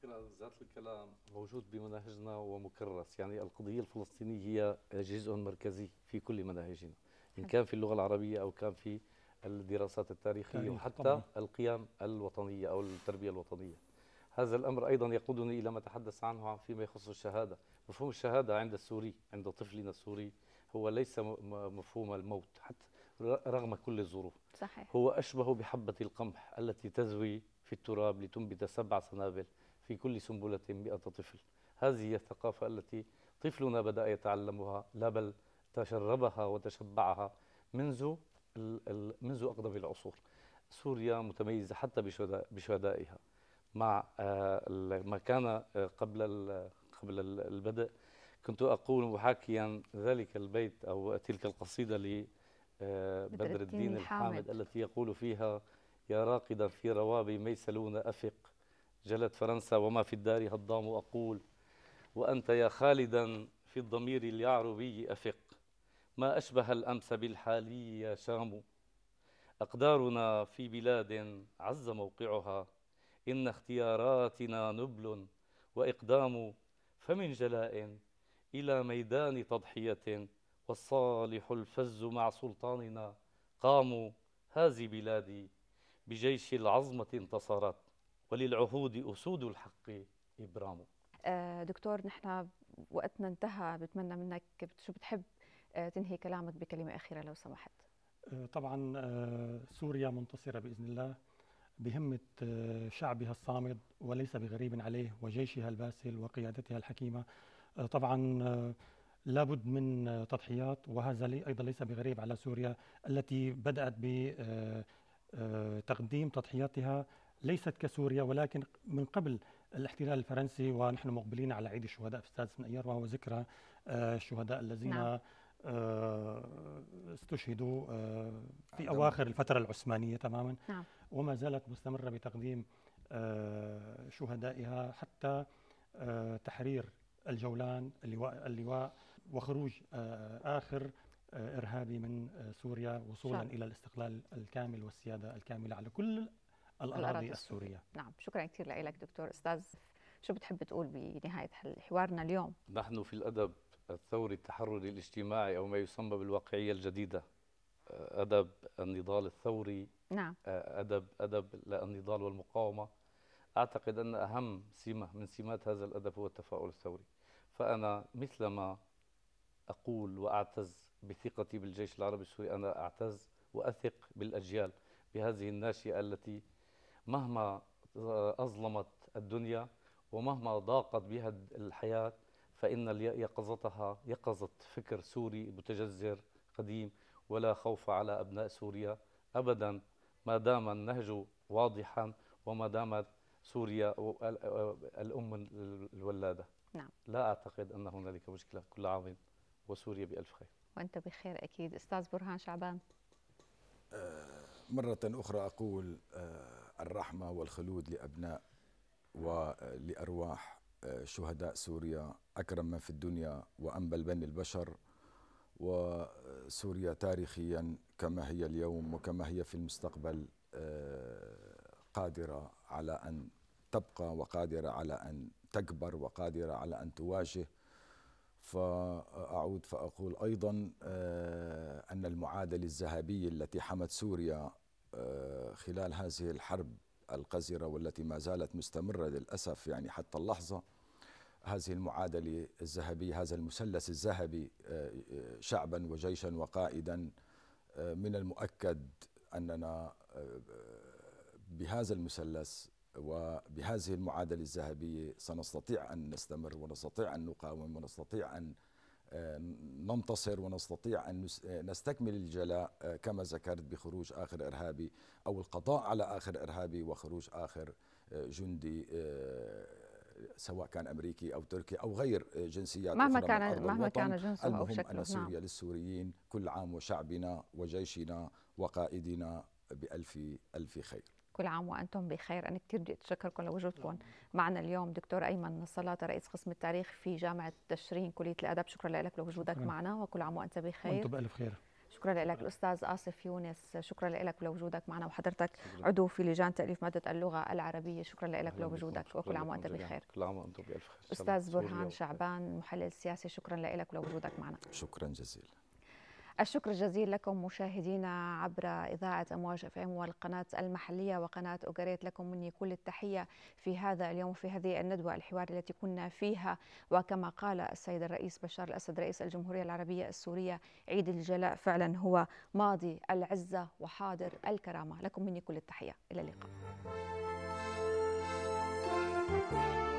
S5: فكرة ذات الكلام موجود بمناهجنا ومكرس يعني القضية الفلسطينية هي جزء مركزي في كل مناهجنا إن كان في اللغة العربية أو كان في الدراسات التاريخية وحتى طبعا. القيم الوطنية أو التربية الوطنية هذا الأمر أيضا يقودني إلى ما تحدث عنه فيما يخص الشهادة مفهوم الشهادة عند السوري عند طفلنا السوري هو ليس مفهوم الموت حتى رغم كل الظروف صحيح. هو أشبه بحبة القمح التي تزوي في التراب لتنبت سبع سنابل في كل سنبلة مئة طفل هذه هي الثقافة التي طفلنا بدأ يتعلمها لا بل تشربها وتشبعها منذ منذ أقدم العصور سوريا متميزة حتى بشهدائها مع آه، ما كان آه، قبل قبل البدء كنت أقول محاكيا ذلك البيت أو تلك القصيدة لبدر آه، الدين الحامد التي يقول فيها يا راقدا في روابي ميسلون أفق جلت فرنسا وما في الدار هضام أقول وأنت يا خالدا في الضمير اليعربي أفق ما أشبه الأمس بالحالي يا شام أقدارنا في بلاد عز موقعها إن اختياراتنا نبل وإقدام فمن جلاء إلى ميدان تضحية والصالح الفز مع سلطاننا قاموا هذه بلادي بجيش العظمة انتصرت وللعهود أسود الحق إبرام
S1: آه، دكتور نحن وقتنا انتهى بتمنى منك شو بتحب آه، تنهي كلامك بكلمة أخيرة لو سمحت
S4: آه، طبعا سوريا منتصرة بإذن الله بهمة شعبها الصامد وليس بغريب عليه وجيشها الباسل وقيادتها الحكيمة طبعا لابد من تضحيات وهذا أيضا ليس بغريب على سوريا التي بدأت بتقديم تضحياتها ليست كسوريا ولكن من قبل الاحتلال الفرنسي ونحن مقبلين على عيد الشهداء في السادس من ايار وهو ذكرى آه، الشهداء الذين نعم. آه، استشهدوا آه، في اواخر الفتره العثمانيه تماما نعم. وما زالت مستمره بتقديم شهدائها حتى تحرير الجولان اللواء اللواء وخروج اخر ارهابي من سوريا وصولا الى الاستقلال الكامل والسياده الكامله على
S5: كل
S1: الأراضي السورية نعم شكرا كثير لك دكتور أستاذ شو بتحب تقول بنهاية حوارنا اليوم؟
S5: نحن في الأدب الثوري التحرري الاجتماعي أو ما يسمى بالواقعية الجديدة آه، أدب النضال الثوري نعم آه، أدب أدب النضال والمقاومة أعتقد أن أهم سمة من سمات هذا الأدب هو التفاؤل الثوري فأنا مثلما أقول وأعتز بثقتي بالجيش العربي السوري أنا أعتز وأثق بالأجيال بهذه الناشئة التي مهما آه، أظلمت الدنيا ومهما ضاقت بها الحياة فإن يقظتها يقظة فكر سوري متجذر قديم ولا خوف على أبناء سوريا أبدا ما دام النهج واضحا وما دامت سوريا آه، الأم الولادة نعم. لا أعتقد أن هنالك مشكلة كل عام وسوريا بألف خير
S1: وأنت بخير أكيد أستاذ برهان شعبان
S3: آه، مرة أخرى أقول الرحمة والخلود لأبناء ولأرواح آه، شهداء سوريا أكرم من في الدنيا وأنبل بني البشر وسوريا تاريخيا كما هي اليوم وكما هي في المستقبل آه، قادرة على أن تبقى وقادرة على أن تكبر وقادرة على أن تواجه فأعود فأقول أيضا آه، أن المعادلة الذهبية التي حمت سوريا آه، خلال هذه الحرب القذرة والتي ما زالت مستمرة للأسف يعني حتى اللحظة هذه المعادلة الذهبية هذا المثلث الذهبي آه، آه، شعبا وجيشا وقائدا من المؤكد أننا بهذا المثلث وبهذه المعادلة الذهبية سنستطيع أن نستمر ونستطيع أن نقاوم ونستطيع أن آه، ننتصر ونستطيع أن آه، نستكمل الجلاء آه، كما ذكرت بخروج آخر إرهابي أو القضاء على آخر إرهابي وخروج آخر جندي سواء كان امريكي او تركي او غير جنسيات مهما كان مهما كان جنسه المهم او شكله ان سوريا نعم. للسوريين كل عام وشعبنا وجيشنا وقائدنا بالف الف خير
S1: كل عام وانتم بخير انا كثير بدي اتشكركم لوجودكم معنا اليوم دكتور ايمن السلاطه رئيس قسم التاريخ في جامعه تشرين كليه الادب شكرا لك لوجودك معنا وكل عام وانت بخير وانتم بالف خير شكرا لك الاستاذ اسف يونس شكرا لك لوجودك معنا وحضرتك عضو في لجان تاليف ماده اللغه العربيه شكرا لك لوجودك وكل عام وانت بخير
S3: كل عام وانتم بالف خير استاذ برهان
S1: شعبان محلل سياسي شكرا لك لوجودك معنا
S3: شكرا جزيلا
S1: الشكر الجزيل لكم مشاهدينا عبر إذاعة أمواج اف ام والقناة المحلية وقناة أوغريت لكم مني كل التحية في هذا اليوم في هذه الندوة الحوار التي كنا فيها وكما قال السيد الرئيس بشار الأسد رئيس الجمهورية العربية السورية عيد الجلاء فعلا هو ماضي العزة وحاضر الكرامة لكم مني كل التحية إلى اللقاء